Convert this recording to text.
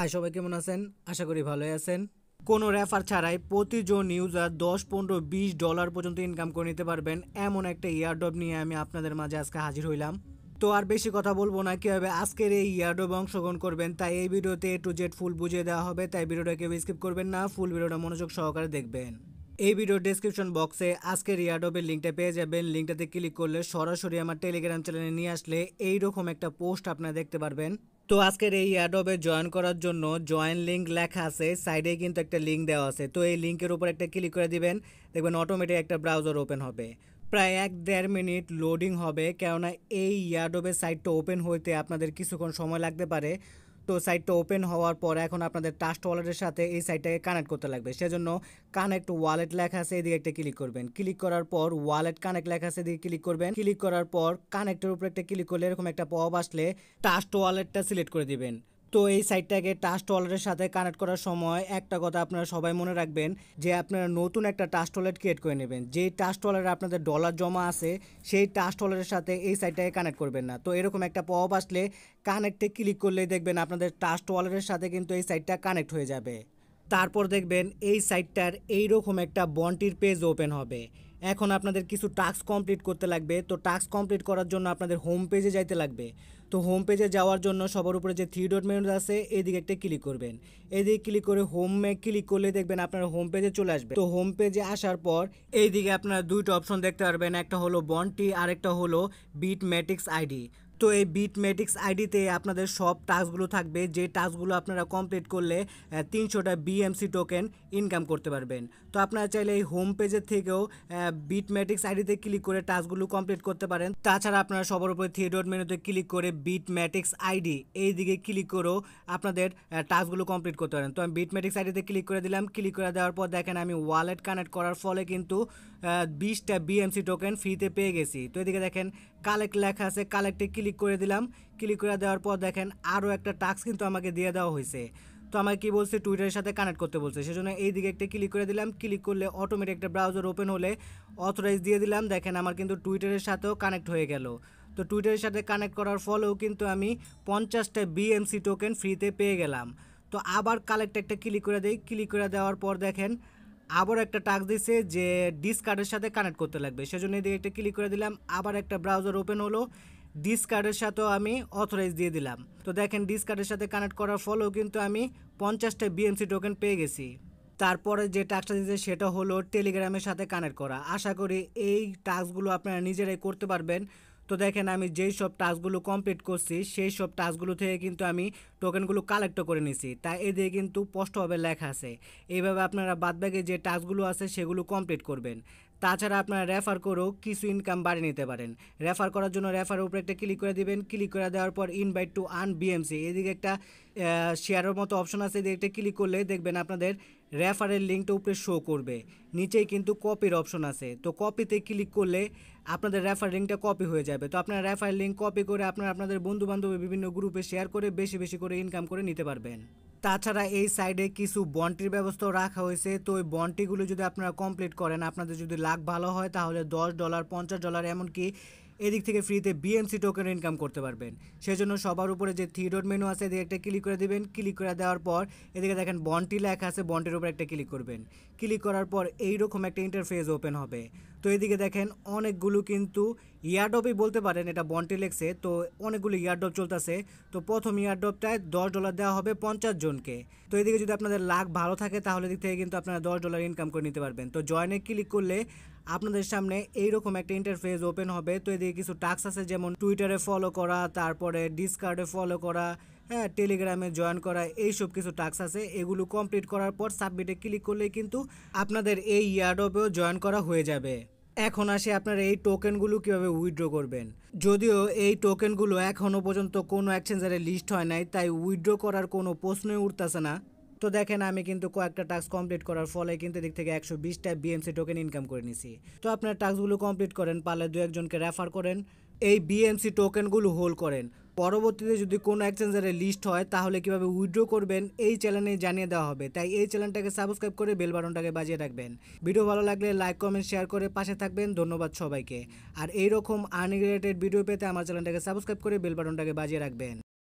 high সবাই কেমন আছেন আশা করি ভালোই আছেন কোনো রেফার ছাড়াই প্রতিজন ইউজার দশ পনেরো বিশ ডলার পর্যন্ত ইনকাম করে নিতে পারবেন এমন একটা ইয়ারডব নিয়ে আমি আপনাদের মাঝে আজকে হাজির হইলাম তো আর বেশি কথা বলবো না কীভাবে আজকের এই ইয়ারডব অংশগ্রহণ করবেন তাই এই ভিডিওতে এ টু জেড ফুল বুঝিয়ে দেওয়া হবে তাই ভিডিওটা কেউ স্কিপ করবেন না ফুল ভিডিওটা মনোযোগ সহকারে দেখবেন এই ভিডিও ডিসক্রিপশন বক্সে আজকের ইয়াডবের লিঙ্কটা পেয়ে যাবেন লিঙ্কটাতে ক্লিক করলে সরাসরি আমার টেলিগ্রাম চ্যানেলে নিয়ে আসলে এইরকম একটা পোস্ট আপনারা দেখতে পারবেন তো আজকের এই অ্যাডবে জয়েন করার জন্য জয়েন লিঙ্ক লেখা আছে সাইডে কিন্তু একটা লিঙ্ক দেওয়া আছে তো এই লিঙ্কের উপর একটা ক্লিক করে দিবেন দেখবেন অটোমেটিক একটা ব্রাউজার ওপেন হবে প্রায় এক দেড় মিনিট লোডিং হবে কেননা এই ইয়াডোবে সাইটটা ওপেন হইতে আপনাদের কিছুক্ষণ সময় লাগতে পারে তো সাইটটা ওপেন হওয়ার পর এখন আপনাদের ট্রাস্ট ওয়ালেটের সাথে এই সাইটটাকে কানেক্ট করতে লাগবে সেজন্য কানেক্ট ওয়ালেট লেখা আছে এদিকে একটা ক্লিক করবেন ক্লিক করার পর ওয়ালেট কানেক্ট লেখা আছে এদিকে ক্লিক করবেন ক্লিক করার পর কানেক্টের উপরে একটা ক্লিক করলে এরকম একটা পপ আসলে ট্রাস্ট ওয়ালেটটা সিলেক্ট করে দিবেন তো এই সাইটটাকে টাস্ট ওয়ালেটের সাথে কানেক্ট করার সময় একটা কথা আপনারা সবাই মনে রাখবেন যে আপনারা নতুন একটা টাস্ট ওয়ালেট ক্রিয়েট করে নেবেন যে টাস্ট ওয়ালেটে আপনাদের ডলার জমা আছে সেই টাস্ট ওয়ালেটের সাথে এই সাইটটাকে কানেক্ট করবেন না তো এরকম একটা পপ আসলে কানেক্টে ক্লিক করলেই দেখবেন আপনাদের টাস্ট ওয়ালেটের সাথে কিন্তু এই সাইটটা কানেক্ট হয়ে যাবে তারপর দেখবেন এই সাইটটার এইরকম একটা বন্টির পেজ ওপেন হবে এখন আপনাদের কিছু টাস্ক কমপ্লিট করতে লাগবে তো টাস্ক কমপ্লিট করার জন্য আপনাদের হোম পেজে যাইতে লাগবে তো হোম পেজে যাওয়ার জন্য সবার উপরে যে থ্রি ডট মেনু আছে এদিকে একটা ক্লিক করবেন এদিকে ক্লিক করে হোম মে ক্লিক করলে দেখবেন আপনার হোম পেজে চলে আসবে তো হোম পেজে আসার পর এইদিকে আপনারা দুইটা অপশন দেখতে পারবেন একটা হলো বন্টি আর একটা হলো বিট ম্যাট্রিক্স আইডি তো এই বিট ম্যাটিক্স আইডিতে আপনাদের সব টাস্কগুলো থাকবে যে টাস্কগুলো আপনারা কমপ্লিট করলে তিনশোটা বিএমসি টোকেন ইনকাম করতে পারবেন তো আপনারা চাইলে এই হোম পেজের থেকেও বিট ম্যাটিক্স আইডিতে ক্লিক করে টাস্কগুলো কমপ্লিট করতে পারেন তাছাড়া আপনারা সবার উপরে থ্রি মেনুতে ক্লিক করে বিট ম্যাটিক্স আইডি এই দিকে ক্লিক করেও আপনাদের টাস্কগুলো কমপ্লিট করতে পারেন তো আমি বিট ম্যাটিক্স আইডিতে ক্লিক করে দিলাম ক্লিক করে দেওয়ার পর দেখেন আমি ওয়ালেট কানেক্ট করার ফলে কিন্তু বিশটা বিএমসি টোকেন ফ্রিতে পেয়ে গেছি তো এদিকে দেখেন কালেক্ট লেখা আছে কালেক্টে ক্লিক করে দিলাম ক্লিক করে দেওয়ার পর দেখেন আরও একটা টাস্ক কিন্তু আমাকে দিয়ে দেওয়া হয়েছে তো আমাকে কী বলছে টুইটারের সাথে কানেক্ট করতে বলছে সেজন্য এই দিকে একটা ক্লিক করে দিলাম ক্লিক করলে অটোমেটিক একটা ব্রাউজার ওপেন হলে অথরাইজ দিয়ে দিলাম দেখেন আমার কিন্তু টুইটারের সাথেও কানেক্ট হয়ে গেল তো টুইটারের সাথে কানেক্ট করার ফলেও কিন্তু আমি পঞ্চাশটা বিএমসি টোকেন ফ্রিতে পেয়ে গেলাম তো আবার কালেক্ট একটা ক্লিক করে দিই ক্লিক করে দেওয়ার পর দেখেন আবার একটা টাস্ক দিছে যে ডিসকার্ডের সাথে কানেক্ট করতে লাগবে সেজন্য এদিকে একটা ক্লিক করে দিলাম আবার একটা ব্রাউজার ওপেন হলো ডিসকার্ডের সাথেও আমি অথরাইজ দিয়ে দিলাম তো দেখেন ডিসকার্ডের সাথে কানেক্ট করার ফলেও কিন্তু আমি পঞ্চাশটা বিএমসি টোকেন পেয়ে গেছি তারপরে যে টাস্কটা দিয়েছে সেটা হলো টেলিগ্রামের সাথে কানেক্ট করা আশা করি এই টাস্কগুলো আপনারা নিজেরাই করতে পারবেন তো দেখেন আমি যেই সব টাস্কগুলো কমপ্লিট করছি সেই সব টাস্কগুলো থেকে কিন্তু আমি টোকেনগুলো কালেক্ট করে নিছি এ এদিকে কিন্তু স্পষ্টভাবে লেখা আছে এইভাবে আপনারা বাদবাকি যে টাস্কগুলো আছে সেগুলো কমপ্লিট করবেন তাছাড়া আপনারা রেফার করেও কিছু ইনকাম বাড়ি নিতে পারেন রেফার করার জন্য রেফার উপরে একটা ক্লিক করে দিবেন ক্লিক করে দেওয়ার পর ইনভাইট টু আন বিএমসি এদিকে একটা শেয়ারের মতো অপশন আছে এদিকে একটা ক্লিক করলে দেখবেন আপনাদের রেফারের লিঙ্কটা উপরে শো করবে নিচেই কিন্তু কপির অপশন আছে তো কপিতে ক্লিক করলে আপনাদের রেফার লিঙ্কটা কপি হয়ে যাবে তো আপনার রেফার লিঙ্ক কপি করে আপনারা আপনাদের বন্ধুবান্ধব বিভিন্ন গ্রুপে শেয়ার করে বেশি বেশি করে ইনকাম করে নিতে পারবেন তাছাড়া এই সাইডে কিছু বন্টির ব্যবস্থাও রাখা হয়েছে তো ওই বন্টিগুলো যদি আপনারা কমপ্লিট করেন আপনাদের যদি লাখ ভালো হয় তাহলে দশ ডলার পঞ্চাশ ডলার এমনকি এদিক থেকে ফ্রিতে বিএমসি টোকেন ইনকাম করতে পারবেন সেজন্য সবার উপরে যে থ্রি ডট মেনু আছে এদিকে একটা ক্লিক করে দেবেন ক্লিক করে দেওয়ার পর এদিকে দেখেন বন্টি লেখা আছে বন্ডের উপর একটা ক্লিক করবেন ক্লিক করার পর এইরকম একটা ইন্টারফেস ওপেন হবে তো এদিকে দেখেন অনেকগুলো কিন্তু ইয়ারডপই বলতে পারেন এটা বন্টি লেখছে তো অনেকগুলো ইয়ারডপ চলতেছে তো প্রথম ইয়ারডপটায় দশ ডলার দেওয়া হবে পঞ্চাশ জনকে তো এদিকে যদি আপনাদের লাখ ভালো থাকে তাহলে দিক থেকে কিন্তু আপনারা দশ ডলার ইনকাম করে নিতে পারবেন তো জয়নে ক্লিক করলে আপনাদের সামনে এইরকম একটা ইন্টারফেস ওপেন হবে তো এদিকে দিয়ে কিছু টাস্ক আছে যেমন টুইটারে ফলো করা তারপরে ডিসকার্ডে ফলো করা হ্যাঁ টেলিগ্রামে জয়েন করা এই সব কিছু টাস্ক আছে এগুলো কমপ্লিট করার পর সাবমিটে ক্লিক করলেই কিন্তু আপনাদের এই ইয়ারডপেও জয়েন করা হয়ে যাবে এখন আসে আপনারা এই টোকেনগুলো কিভাবে উইথড্র করবেন যদিও এই টোকেনগুলো এখনও পর্যন্ত কোনো এক্সচেঞ্জারে লিস্ট হয় নাই তাই উইথড্র করার কোনো প্রশ্নই উঠতেছে না তো দেখেন আমি কিন্তু কয়েকটা টাস্ক কমপ্লিট করার ফলে কিন্তু এদিক থেকে একশো বিশটা বিএমসি টোকেন ইনকাম করে নিছি তো আপনার টাস্কগুলো কমপ্লিট করেন পারলে দু একজনকে রেফার করেন এই বিএমসি টোকেনগুলো হোল্ড করেন পরবর্তীতে যদি কোনো এক্সচেঞ্জারে লিস্ট হয় তাহলে কিভাবে উইড্রো করবেন এই চ্যানেলে জানিয়ে দেওয়া হবে তাই এই চ্যানেলটাকে সাবস্ক্রাইব করে বেল বাটনটাকে বাজিয়ে রাখবেন ভিডিও ভালো লাগলে লাইক কমেন্ট শেয়ার করে পাশে থাকবেন ধন্যবাদ সবাইকে আর এইরকম আনরিলেটেড ভিডিও পেতে আমার চ্যানেলটাকে সাবস্ক্রাইব করে বেল বাটনটাকে বাজিয়ে রাখবেন